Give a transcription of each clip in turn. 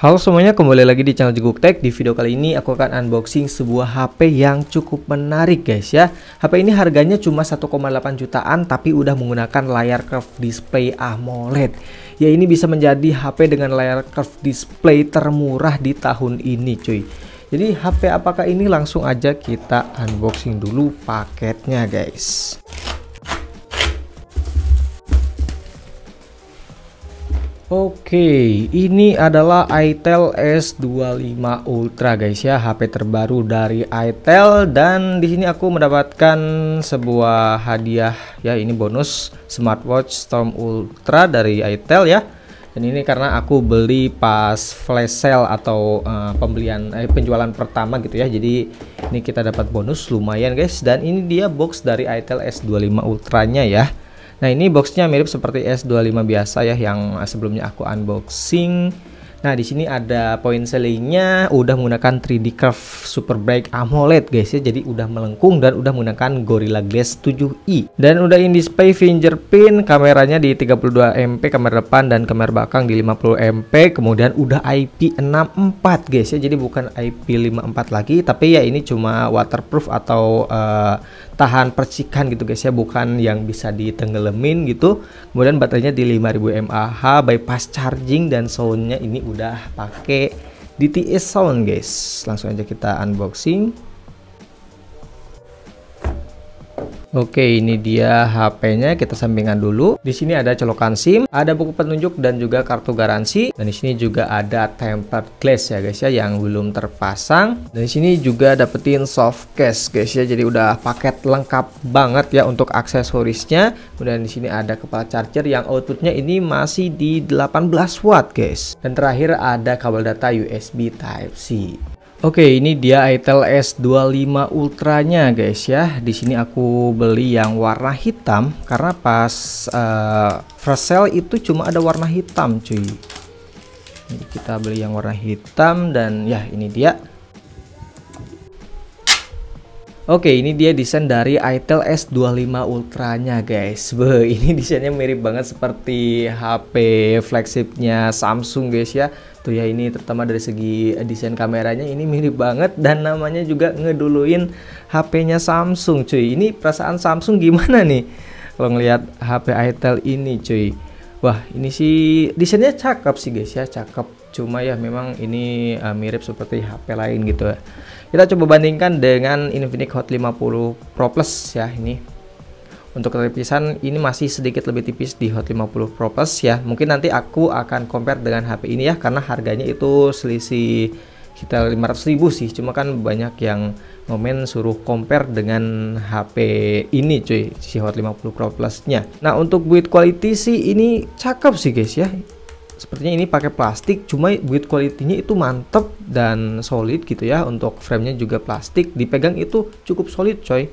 Halo semuanya, kembali lagi di channel Jeguk Tech. Di video kali ini aku akan unboxing sebuah HP yang cukup menarik guys ya. HP ini harganya cuma 1,8 jutaan tapi udah menggunakan layar curved display AMOLED. Ya ini bisa menjadi HP dengan layar curved display termurah di tahun ini cuy. Jadi HP apakah ini langsung aja kita unboxing dulu paketnya guys. Oke, ini adalah itel S25 Ultra guys ya, HP terbaru dari itel dan di sini aku mendapatkan sebuah hadiah ya, ini bonus smartwatch Storm Ultra dari itel ya. Dan ini karena aku beli pas flash sale atau uh, pembelian eh, penjualan pertama gitu ya. Jadi ini kita dapat bonus lumayan guys dan ini dia box dari itel S25 Ultra-nya ya. Nah ini boxnya mirip seperti S25 biasa ya yang sebelumnya aku unboxing Nah, di sini ada poin selingnya udah menggunakan 3D curve super bright AMOLED guys ya. Jadi udah melengkung dan udah menggunakan Gorilla Glass 7i. Dan udah in display fingerprint, kameranya di 32 MP kamera depan dan kamera belakang di 50 MP. Kemudian udah IP64 guys ya. Jadi bukan IP54 lagi, tapi ya ini cuma waterproof atau uh, tahan percikan gitu guys ya, bukan yang bisa ditenggelamin gitu. Kemudian baterainya di 5000 mAh, bypass charging dan soundnya ini udah pakai DTS sound guys langsung aja kita unboxing Oke, ini dia HP-nya. Kita sampingan dulu. Di sini ada colokan SIM, ada buku petunjuk dan juga kartu garansi. Dan di sini juga ada tempered glass ya guys ya yang belum terpasang. Dan di sini juga dapetin soft case guys ya. Jadi udah paket lengkap banget ya untuk aksesorisnya. Kemudian di sini ada kepala charger yang outputnya ini masih di 18 watt guys. Dan terakhir ada kabel data USB Type C. Oke, ini dia Itel S25 Ultranya guys ya. Di sini aku beli yang warna hitam karena pas uh, first sale itu cuma ada warna hitam, cuy. Jadi kita beli yang warna hitam dan ya ini dia. Oke, ini dia desain dari Itel S25 Ultra-nya, guys. Be, ini desainnya mirip banget seperti HP flagshipnya Samsung, guys ya. Tuh ya, ini terutama dari segi eh, desain kameranya ini mirip banget dan namanya juga ngeduluin HP-nya Samsung, cuy. Ini perasaan Samsung gimana nih kalau ngelihat HP Itel ini, cuy? Wah ini sih desainnya cakep sih guys ya cakep cuma ya memang ini uh, mirip seperti HP lain gitu ya kita coba bandingkan dengan Infinix Hot 50 Pro Plus ya ini untuk ketipisan ini masih sedikit lebih tipis di Hot 50 Pro Plus ya mungkin nanti aku akan compare dengan HP ini ya karena harganya itu selisih sekitar 500 ribu sih cuma kan banyak yang ngomen suruh compare dengan HP ini cuy si Hot 50 Pro Plus nya nah untuk build quality sih ini cakep sih guys ya sepertinya ini pakai plastik cuma build quality-nya itu mantep dan solid gitu ya untuk frame nya juga plastik dipegang itu cukup solid coy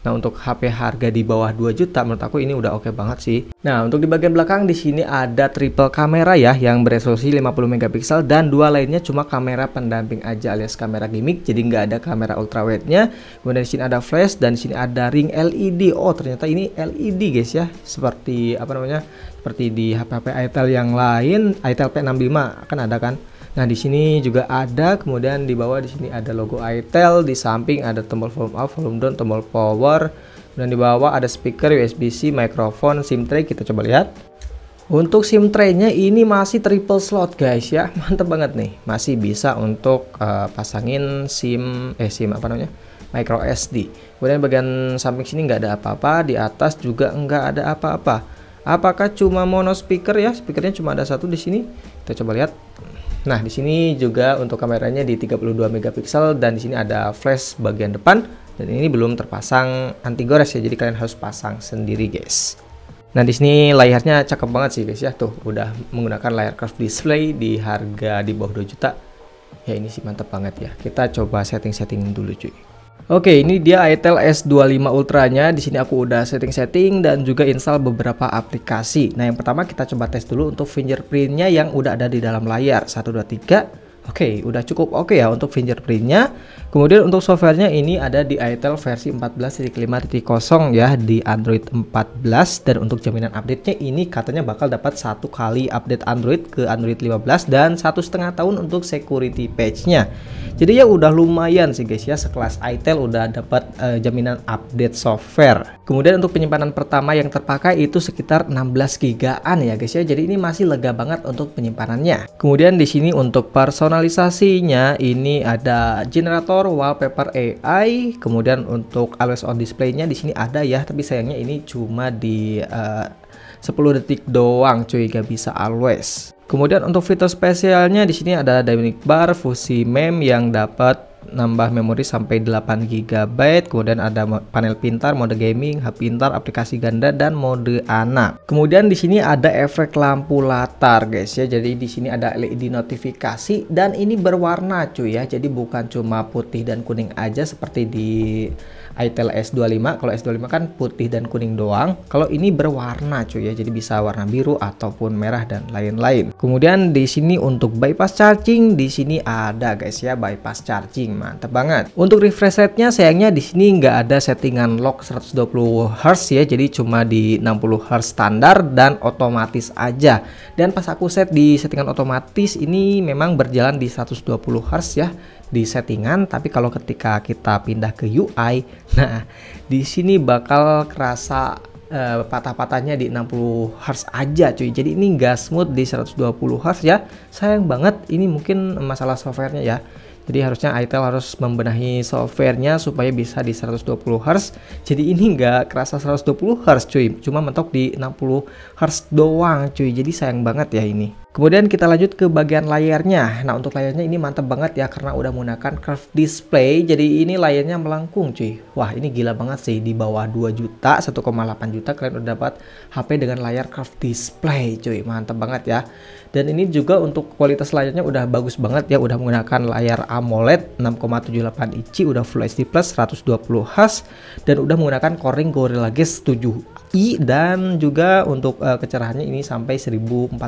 Nah, untuk HP harga di bawah 2 juta menurut aku ini udah oke okay banget sih. Nah, untuk di bagian belakang di sini ada triple kamera ya yang beresolusi 50 megapiksel dan dua lainnya cuma kamera pendamping aja alias kamera gimmick jadi nggak ada kamera ultrawide-nya. Kemudian di sini ada flash dan di sini ada ring LED. Oh, ternyata ini LED guys ya. Seperti apa namanya? Seperti di HP-HP Itel yang lain, Itel P65 kan ada kan. Nah, di sini juga ada, kemudian di bawah di sini ada logo Itel, di samping ada tombol volume up, volume down, tombol power. Dan di bawah ada speaker USB-C, microphone, SIM tray kita coba lihat. Untuk SIM tray-nya ini masih triple slot guys ya. mantep banget nih. Masih bisa untuk uh, pasangin SIM eh SIM apa namanya? micro SD. Kemudian bagian samping sini nggak ada apa-apa, di atas juga nggak ada apa-apa. Apakah cuma mono speaker ya? Speakernya cuma ada satu di sini. Kita coba lihat. Nah, di sini juga untuk kameranya di 32 megapiksel dan di sini ada flash bagian depan dan ini belum terpasang anti gores ya, jadi kalian harus pasang sendiri, guys. Nah, di sini layarnya cakep banget sih, guys ya. Tuh, udah menggunakan layar curved display di harga di bawah 2 juta. Ya, ini sih mantap banget ya. Kita coba setting-setting dulu, cuy. Oke, ini dia itel S25 Ultra-nya. Di sini aku udah setting-setting dan juga install beberapa aplikasi. Nah, yang pertama kita coba tes dulu untuk fingerprint-nya yang udah ada di dalam layar. Satu dua tiga. Oke, udah cukup oke ya untuk fingerprint-nya. Kemudian untuk softwarenya ini ada di ITEL versi 14.5.0 ya di Android 14 dan untuk jaminan update-nya ini katanya bakal dapat satu kali update Android ke Android 15 dan satu setengah tahun untuk security patch-nya. Jadi ya udah lumayan sih guys ya sekelas ITEL udah dapat uh, jaminan update software. Kemudian untuk penyimpanan pertama yang terpakai itu sekitar 16 gigaan ya guys ya. Jadi ini masih lega banget untuk penyimpanannya. Kemudian di sini untuk personalisasinya ini ada generator wallpaper AI kemudian untuk always on Display-nya di sini ada ya tapi sayangnya ini cuma di eh, uh, 10 detik doang cuy gak bisa always kemudian untuk fitur spesialnya di sini ada dynamic bar fusi meme yang dapat nambah memori sampai 8 GB, kemudian ada panel pintar, mode gaming, hub pintar, aplikasi ganda dan mode anak. Kemudian di sini ada efek lampu latar guys ya. Jadi di sini ada LED notifikasi dan ini berwarna cuy ya. Jadi bukan cuma putih dan kuning aja seperti di Itel S25. Kalau S25 kan putih dan kuning doang. Kalau ini berwarna cuy ya. Jadi bisa warna biru ataupun merah dan lain-lain. Kemudian di sini untuk bypass charging di sini ada guys ya bypass charging setting mantap banget untuk refresh rate nya sayangnya di sini nggak ada settingan lock 120 Hz ya jadi cuma di 60 Hz standar dan otomatis aja dan pas aku set di settingan otomatis ini memang berjalan di 120 Hz ya di settingan tapi kalau ketika kita pindah ke UI nah di sini bakal kerasa uh, patah-patahnya di 60 Hz aja cuy jadi ini nggak smooth di 120 Hz ya sayang banget ini mungkin masalah softwarenya ya jadi harusnya ITEL harus membenahi softwarenya supaya bisa di 120Hz. Jadi ini nggak kerasa 120Hz cuy, cuma mentok di 60Hz doang cuy. Jadi sayang banget ya ini. Kemudian kita lanjut ke bagian layarnya. Nah untuk layarnya ini mantap banget ya karena udah menggunakan curved display. Jadi ini layarnya melengkung cuy. Wah ini gila banget sih di bawah 2 juta 1,8 juta kalian udah dapat HP dengan layar curved display cuy. Mantap banget ya. Dan ini juga untuk kualitas layarnya udah bagus banget ya. Udah menggunakan layar AMOLED 6,78 inci udah Full HD Plus 120 Hz dan udah menggunakan Corning Gorilla Glass 7i dan juga untuk uh, kecerahannya ini sampai 1400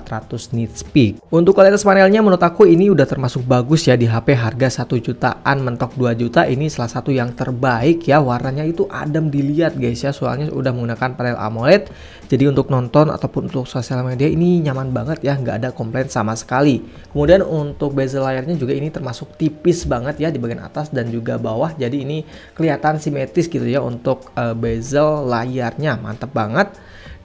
nits its Untuk kualitas panelnya menurut aku ini udah termasuk bagus ya di HP harga 1 jutaan mentok 2 juta ini salah satu yang terbaik ya warnanya itu adem dilihat guys ya soalnya udah menggunakan panel AMOLED jadi untuk nonton ataupun untuk sosial media ini nyaman banget ya nggak ada komplain sama sekali. Kemudian untuk bezel layarnya juga ini termasuk tipis banget ya di bagian atas dan juga bawah jadi ini kelihatan simetris gitu ya untuk eh, bezel layarnya mantep banget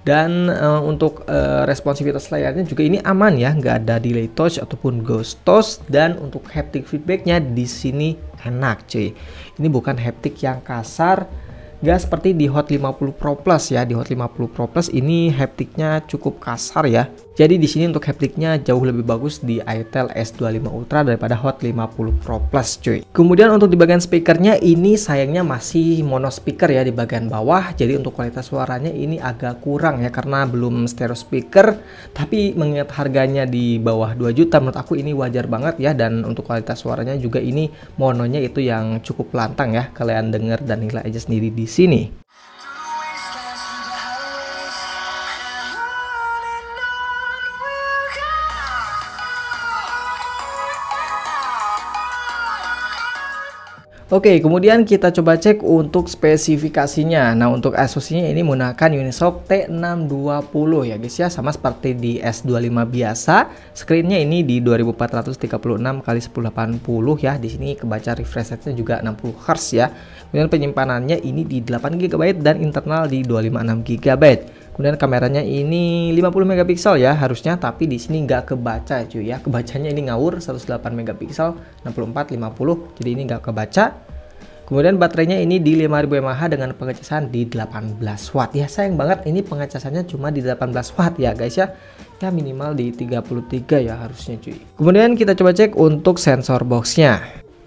dan uh, untuk uh, responsivitas layarnya juga ini aman ya nggak ada delay touch ataupun ghost touch dan untuk haptic feedbacknya di sini enak cuy ini bukan haptic yang kasar Gak seperti di Hot 50 Pro Plus ya, di Hot 50 Pro Plus ini haptiknya cukup kasar ya. Jadi di sini untuk haptiknya jauh lebih bagus di Itel S25 Ultra daripada Hot 50 Pro Plus cuy. Kemudian untuk di bagian speakernya ini sayangnya masih mono speaker ya di bagian bawah. Jadi untuk kualitas suaranya ini agak kurang ya karena belum stereo speaker. Tapi mengingat harganya di bawah 2 juta menurut aku ini wajar banget ya dan untuk kualitas suaranya juga ini mononya itu yang cukup lantang ya. Kalian denger dan nilai aja sendiri di sini. Oke, kemudian kita coba cek untuk spesifikasinya. Nah, untuk asus ini menggunakan Unisoc T620 ya guys ya, sama seperti di S25 biasa. Screennya ini di 2436 kali 1080 ya. Di sini kebaca refresh rate-nya juga 60 Hz ya. Kemudian penyimpanannya ini di 8 GB dan internal di 256 GB kemudian kameranya ini 50 megapiksel ya harusnya tapi di sini nggak kebaca cuy ya kebacanya ini ngawur 108 megapiksel 64 50 jadi ini nggak kebaca kemudian baterainya ini di 5000 mAh dengan pengecasan di 18 watt ya sayang banget ini pengecasannya cuma di 18 watt ya guys ya ya minimal di 33 ya harusnya cuy kemudian kita coba cek untuk sensor boxnya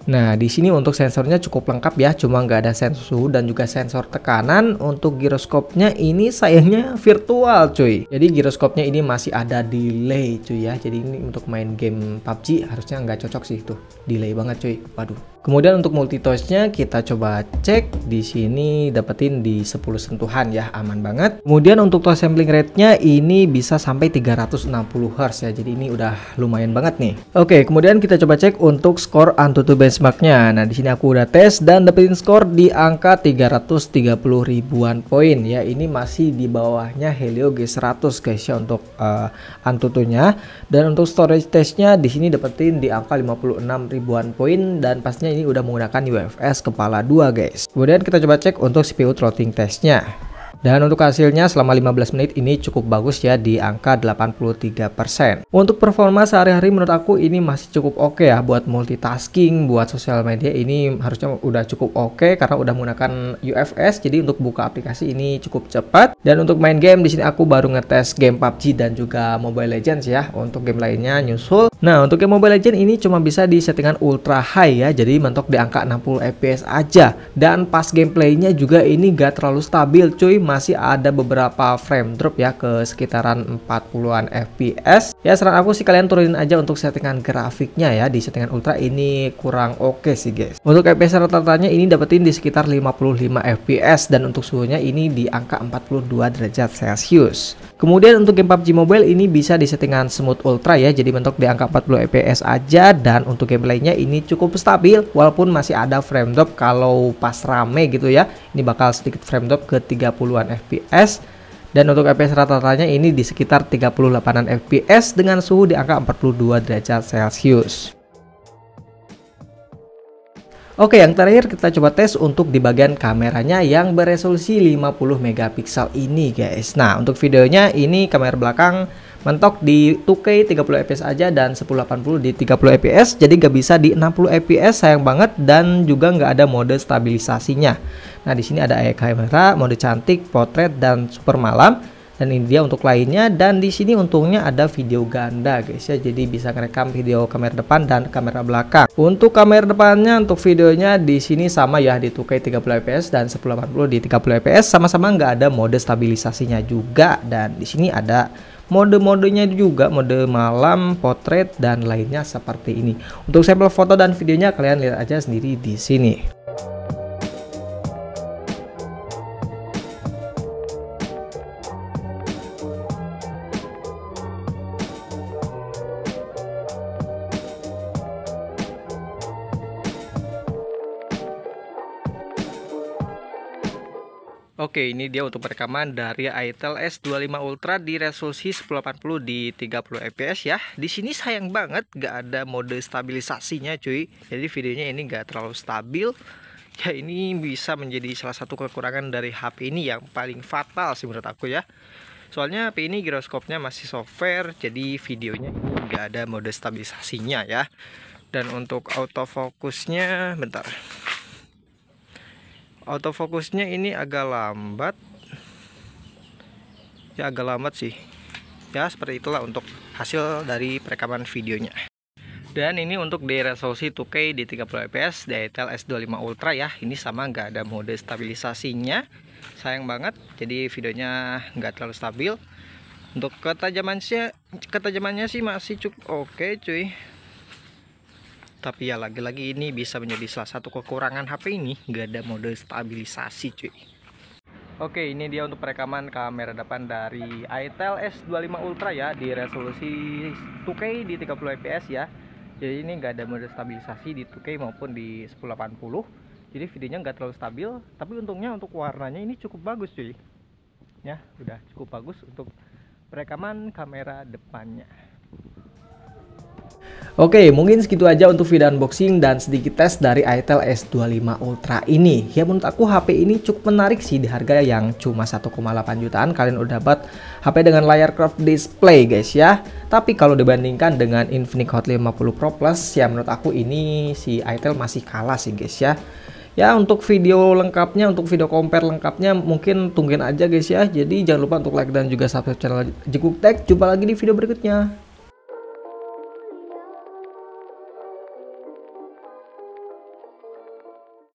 Nah, di sini untuk sensornya cukup lengkap ya, cuma nggak ada sensor suhu dan juga sensor tekanan. Untuk giroskopnya ini sayangnya virtual cuy. Jadi giroskopnya ini masih ada delay cuy ya. Jadi ini untuk main game PUBG harusnya nggak cocok sih tuh. Delay banget cuy. Waduh. Kemudian untuk multitouchnya kita coba cek di sini dapetin di 10 sentuhan ya aman banget. Kemudian untuk touch sampling rate-nya ini bisa sampai 360 Hz ya. Jadi ini udah lumayan banget nih. Oke, kemudian kita coba cek untuk skor Antutu benchmark-nya. Nah, di sini aku udah tes dan dapetin skor di angka 330 ribuan poin ya. Ini masih di bawahnya Helio G100 guys ya untuk uh, Antutunya dan untuk storage test-nya di sini dapetin di angka 56 ribuan poin dan pastinya ini udah menggunakan UFS kepala 2 guys. Kemudian kita coba cek untuk CPU throttling testnya. Dan untuk hasilnya selama 15 menit ini cukup bagus ya di angka 83%. Untuk performa sehari-hari menurut aku ini masih cukup oke okay ya buat multitasking, buat sosial media ini harusnya udah cukup oke okay karena udah menggunakan UFS. Jadi untuk buka aplikasi ini cukup cepat. Dan untuk main game di sini aku baru ngetes game PUBG dan juga Mobile Legends ya untuk game lainnya nyusul. Nah, untuk game Mobile Legends ini cuma bisa di settingan ultra high ya. Jadi mentok di angka 60 FPS aja dan pas gameplaynya juga ini gak terlalu stabil cuy masih ada beberapa frame drop ya ke sekitaran 40-an fps ya saran aku sih kalian turunin aja untuk settingan grafiknya ya di settingan ultra ini kurang oke okay sih guys untuk fps rata-ratanya ini dapetin di sekitar 55 fps dan untuk suhunya ini di angka 42 derajat celcius kemudian untuk game PUBG Mobile ini bisa di settingan smooth ultra ya jadi mentok di angka 40 fps aja dan untuk gameplaynya ini cukup stabil walaupun masih ada frame drop kalau pas rame gitu ya ini bakal sedikit frame drop ke 30 30 fps dan untuk FPS rata-ratanya ini di sekitar 38an fps dengan suhu di angka 42 derajat Celcius. Oke, yang terakhir kita coba tes untuk di bagian kameranya yang beresolusi 50 megapiksel ini, guys. Nah, untuk videonya ini kamera belakang mentok di 2K 30 fps aja dan 1080 di 30 fps jadi nggak bisa di 60 fps sayang banget dan juga nggak ada mode stabilisasinya nah di sini ada AI kamera mode cantik potret dan super malam dan ini dia untuk lainnya dan di sini untungnya ada video ganda guys ya jadi bisa ngerekam video kamera depan dan kamera belakang untuk kamera depannya untuk videonya di sini sama ya di 2K 30 fps dan 1080 di 30 fps sama-sama nggak ada mode stabilisasinya juga dan di sini ada mode-modenya juga mode malam, potret dan lainnya seperti ini. Untuk sampel foto dan videonya kalian lihat aja sendiri di sini. Oke, ini dia untuk perekaman dari Itel S25 Ultra di resolusi 1080 di 30 fps ya. Di sini sayang banget gak ada mode stabilisasinya cuy. Jadi videonya ini gak terlalu stabil. Ya ini bisa menjadi salah satu kekurangan dari HP ini yang paling fatal sih menurut aku ya. Soalnya HP ini giroskopnya masih software, jadi videonya gak nggak ada mode stabilisasinya ya. Dan untuk autofocusnya, bentar fokusnya ini agak lambat ya agak lambat sih ya seperti itulah untuk hasil dari perekaman videonya dan ini untuk di resolusi 2K di 30 fps DTL S25 Ultra ya ini sama nggak ada mode stabilisasinya sayang banget jadi videonya nggak terlalu stabil untuk ketajamannya ketajamannya sih masih cukup oke okay, cuy tapi ya lagi-lagi ini bisa menjadi salah satu kekurangan HP ini nggak ada mode stabilisasi cuy Oke ini dia untuk perekaman kamera depan dari itel S25 Ultra ya di resolusi 2K di 30 fps ya jadi ini nggak ada mode stabilisasi di 2K maupun di 1080 jadi videonya nggak terlalu stabil tapi untungnya untuk warnanya ini cukup bagus cuy ya udah cukup bagus untuk perekaman kamera depannya Oke, mungkin segitu aja untuk video unboxing dan sedikit tes dari Itel S25 Ultra ini. Ya menurut aku HP ini cukup menarik sih di harga yang cuma 1,8 jutaan kalian udah dapat HP dengan layar curved display guys ya. Tapi kalau dibandingkan dengan Infinix Hot 50 Pro Plus ya menurut aku ini si Itel masih kalah sih guys ya. Ya untuk video lengkapnya, untuk video compare lengkapnya mungkin tungguin aja guys ya. Jadi jangan lupa untuk like dan juga subscribe channel Jekuk Tech. Jumpa lagi di video berikutnya.